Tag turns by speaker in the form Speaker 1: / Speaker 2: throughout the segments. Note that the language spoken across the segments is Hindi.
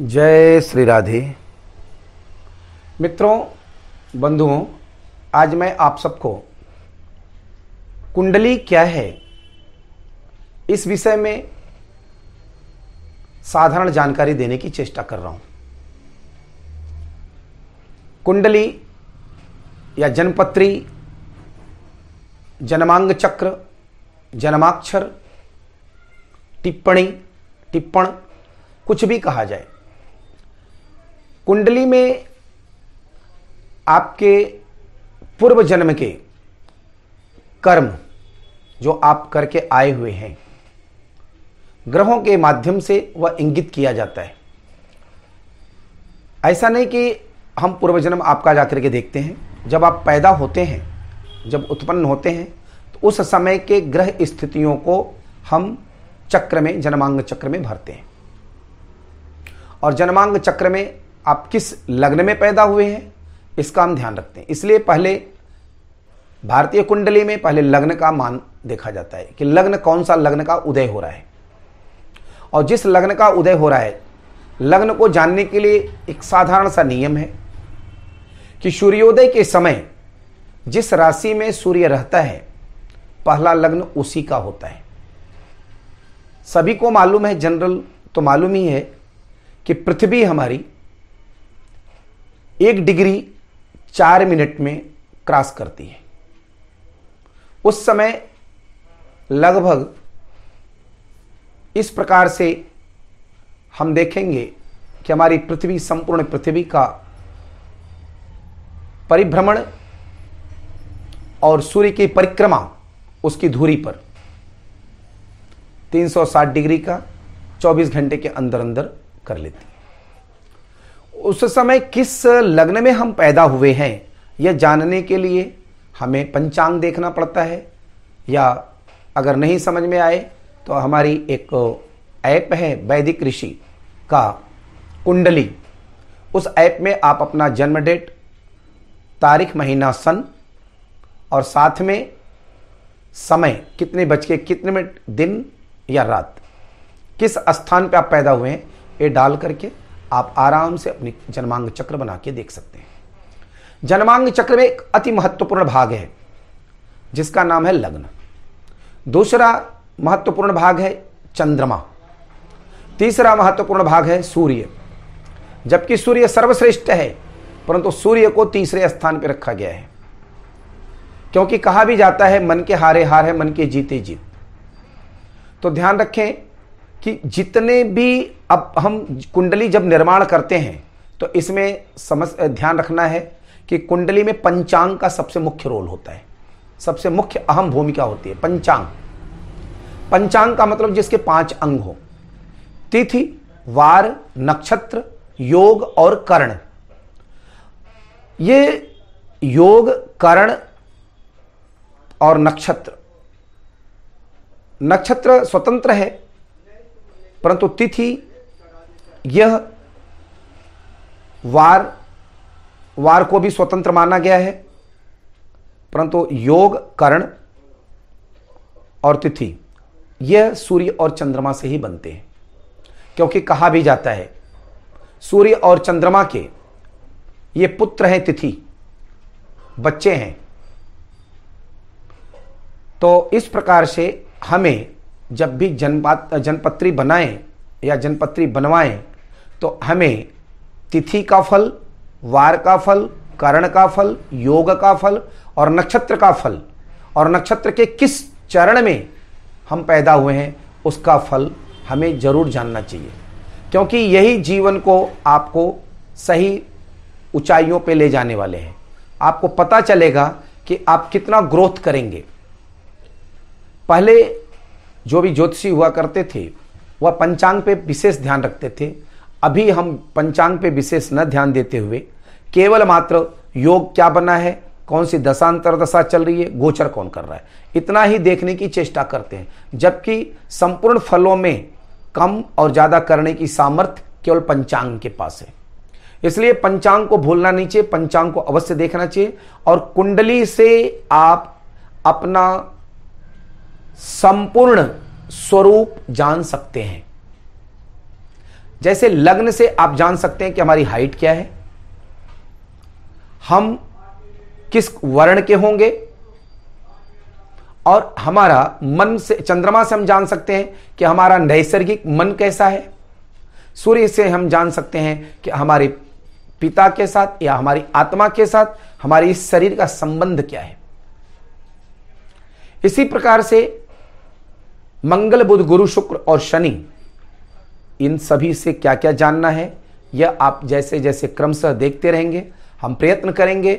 Speaker 1: जय श्री राधे मित्रों बंधुओं आज मैं आप सबको कुंडली क्या है इस विषय में साधारण जानकारी देने की चेष्टा कर रहा हूं कुंडली या जनपत्री जन्मांग चक्र जन्माक्षर टिप्पणी टिप्पण कुछ भी कहा जाए कुंडली में आपके पूर्व जन्म के कर्म जो आप करके आए हुए हैं ग्रहों के माध्यम से वह इंगित किया जाता है ऐसा नहीं कि हम पूर्व जन्म आपका जाकर के देखते हैं जब आप पैदा होते हैं जब उत्पन्न होते हैं तो उस समय के ग्रह स्थितियों को हम चक्र में जन्मांग चक्र में भरते हैं और जन्मांग चक्र में आप किस लग्न में पैदा हुए हैं इसका हम ध्यान रखते हैं इसलिए पहले भारतीय कुंडली में पहले लग्न का मान देखा जाता है कि लग्न कौन सा लग्न का उदय हो रहा है और जिस लग्न का उदय हो रहा है लग्न को जानने के लिए एक साधारण सा नियम है कि सूर्योदय के समय जिस राशि में सूर्य रहता है पहला लग्न उसी का होता है सभी को मालूम है जनरल तो मालूम ही है कि पृथ्वी हमारी एक डिग्री चार मिनट में क्रॉस करती है उस समय लगभग इस प्रकार से हम देखेंगे कि हमारी पृथ्वी संपूर्ण पृथ्वी का परिभ्रमण और सूर्य की परिक्रमा उसकी धूरी पर 360 डिग्री का 24 घंटे के अंदर अंदर कर लेती है उस समय किस लग्न में हम पैदा हुए हैं यह जानने के लिए हमें पंचांग देखना पड़ता है या अगर नहीं समझ में आए तो हमारी एक ऐप है वैदिक ऋषि का कुंडली उस ऐप में आप अपना जन्म डेट तारीख महीना सन और साथ में समय कितने बज के कितने मिनट दिन या रात किस स्थान पे आप पैदा हुए हैं ये डाल करके आप आराम से अपनी जन्मांग चक्र बना के देख सकते हैं जन्मांग चक्र में एक अति महत्वपूर्ण भाग है जिसका नाम है लग्न दूसरा महत्वपूर्ण भाग है चंद्रमा तीसरा महत्वपूर्ण भाग है सूर्य जबकि सूर्य सर्वश्रेष्ठ है परंतु सूर्य को तीसरे स्थान पर रखा गया है क्योंकि कहा भी जाता है मन के हारे हार है मन के जीते जीत तो ध्यान रखें कि जितने भी अब हम कुंडली जब निर्माण करते हैं तो इसमें समझ ध्यान रखना है कि कुंडली में पंचांग का सबसे मुख्य रोल होता है सबसे मुख्य अहम भूमिका होती है पंचांग पंचांग का मतलब जिसके पांच अंग हो तिथि वार नक्षत्र योग और कर्ण ये योग कर्ण और नक्षत्र नक्षत्र स्वतंत्र है परंतु तिथि यह वार वार को भी स्वतंत्र माना गया है परंतु योग करण और तिथि यह सूर्य और चंद्रमा से ही बनते हैं क्योंकि कहा भी जाता है सूर्य और चंद्रमा के ये पुत्र हैं तिथि बच्चे हैं तो इस प्रकार से हमें जब भी जनपात जनपत्री बनाएं या जनपत्री बनवाएं तो हमें तिथि का फल वार का फल करण का फल योग का फल और नक्षत्र का फल और नक्षत्र के किस चरण में हम पैदा हुए हैं उसका फल हमें जरूर जानना चाहिए क्योंकि यही जीवन को आपको सही ऊंचाइयों पे ले जाने वाले हैं आपको पता चलेगा कि आप कितना ग्रोथ करेंगे पहले जो भी ज्योतिषी हुआ करते थे वह पंचांग पे विशेष ध्यान रखते थे अभी हम पंचांग पे विशेष न ध्यान देते हुए केवल मात्र योग क्या बना है कौन सी दशांतर दशा चल रही है गोचर कौन कर रहा है इतना ही देखने की चेष्टा करते हैं जबकि संपूर्ण फलों में कम और ज़्यादा करने की सामर्थ्य केवल पंचांग के पास है इसलिए पंचांग को भूलना नहीं चाहिए पंचांग को अवश्य देखना चाहिए और कुंडली से आप अपना संपूर्ण स्वरूप जान सकते हैं जैसे लग्न से आप जान सकते हैं कि हमारी हाइट क्या है हम किस वर्ण के होंगे और हमारा मन से चंद्रमा से हम जान सकते हैं कि हमारा नैसर्गिक मन कैसा है सूर्य से हम जान सकते हैं कि हमारे पिता के साथ या हमारी आत्मा के साथ हमारे इस शरीर का संबंध क्या है इसी प्रकार से मंगल बुध गुरु शुक्र और शनि इन सभी से क्या क्या जानना है यह आप जैसे जैसे क्रमशः देखते रहेंगे हम प्रयत्न करेंगे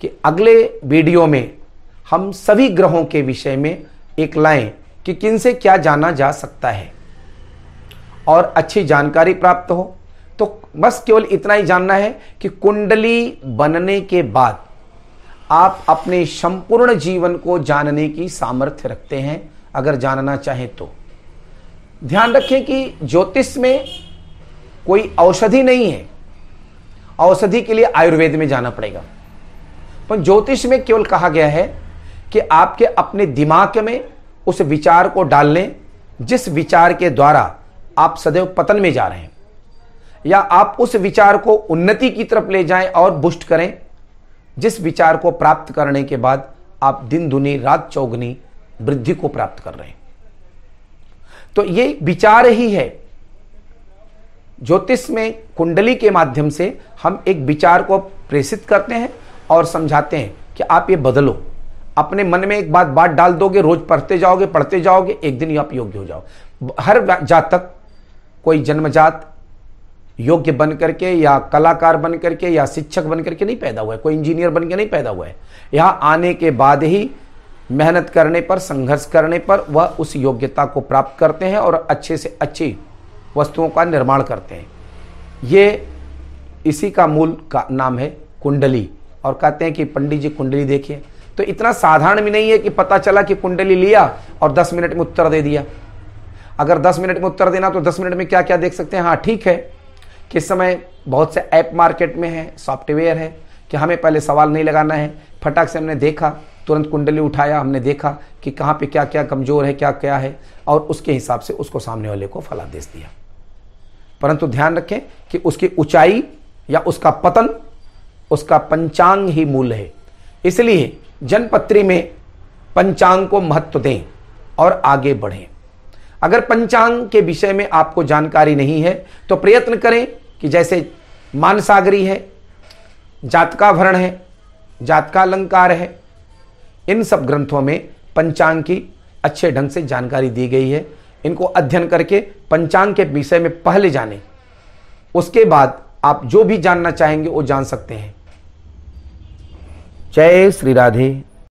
Speaker 1: कि अगले वीडियो में हम सभी ग्रहों के विषय में एक लाएं कि किन से क्या जाना जा सकता है और अच्छी जानकारी प्राप्त हो तो बस केवल इतना ही जानना है कि कुंडली बनने के बाद आप अपने संपूर्ण जीवन को जानने की सामर्थ्य रखते हैं अगर जानना चाहें तो ध्यान रखें कि ज्योतिष में कोई औषधि नहीं है औषधि के लिए आयुर्वेद में जाना पड़ेगा पर ज्योतिष में केवल कहा गया है कि आपके अपने दिमाग में उस विचार को डाल लें जिस विचार के द्वारा आप सदैव पतन में जा रहे हैं या आप उस विचार को उन्नति की तरफ ले जाएं और बुस्ट करें जिस विचार को प्राप्त करने के बाद आप दिन दुनी रात चौगनी वृद्धि को प्राप्त कर रहे हैं तो ये विचार ही है ज्योतिष में कुंडली के माध्यम से हम एक विचार को प्रेषित करते हैं और समझाते हैं कि आप ये बदलो अपने मन में एक बात बात डाल दोगे रोज पढ़ते जाओगे पढ़ते जाओगे एक दिन आप योग्य हो जाओ हर जातक कोई जन्मजात योग्य बन करके या कलाकार बन करके या शिक्षक बन करके नहीं पैदा हुआ है कोई इंजीनियर बन के नहीं पैदा हुआ है यहां आने के बाद ही मेहनत करने पर संघर्ष करने पर वह उस योग्यता को प्राप्त करते हैं और अच्छे से अच्छी वस्तुओं का निर्माण करते हैं ये इसी का मूल का नाम है कुंडली और कहते हैं कि पंडित जी कुंडली देखिए तो इतना साधारण भी नहीं है कि पता चला कि कुंडली लिया और 10 मिनट में उत्तर दे दिया अगर 10 मिनट में उत्तर देना तो 10 मिनट में क्या क्या देख सकते हैं हाँ ठीक है कि इस समय बहुत से ऐप मार्केट में है सॉफ्टवेयर है कि हमें पहले सवाल नहीं लगाना है फटाक से हमने देखा तुरंत कुंडली उठाया हमने देखा कि कहाँ पे क्या क्या कमज़ोर है क्या क्या है और उसके हिसाब से उसको सामने वाले को फलादेश दिया परंतु ध्यान रखें कि उसकी ऊंचाई या उसका पतन उसका पंचांग ही मूल है इसलिए जनपत्री में पंचांग को महत्व दें और आगे बढ़ें अगर पंचांग के विषय में आपको जानकारी नहीं है तो प्रयत्न करें कि जैसे मानसागरी है जातकाभरण है जातकालंकार है इन सब ग्रंथों में पंचांग की अच्छे ढंग से जानकारी दी गई है इनको अध्ययन करके पंचांग के विषय में पहले जाने उसके बाद आप जो भी जानना चाहेंगे वो जान सकते हैं जय श्री राधे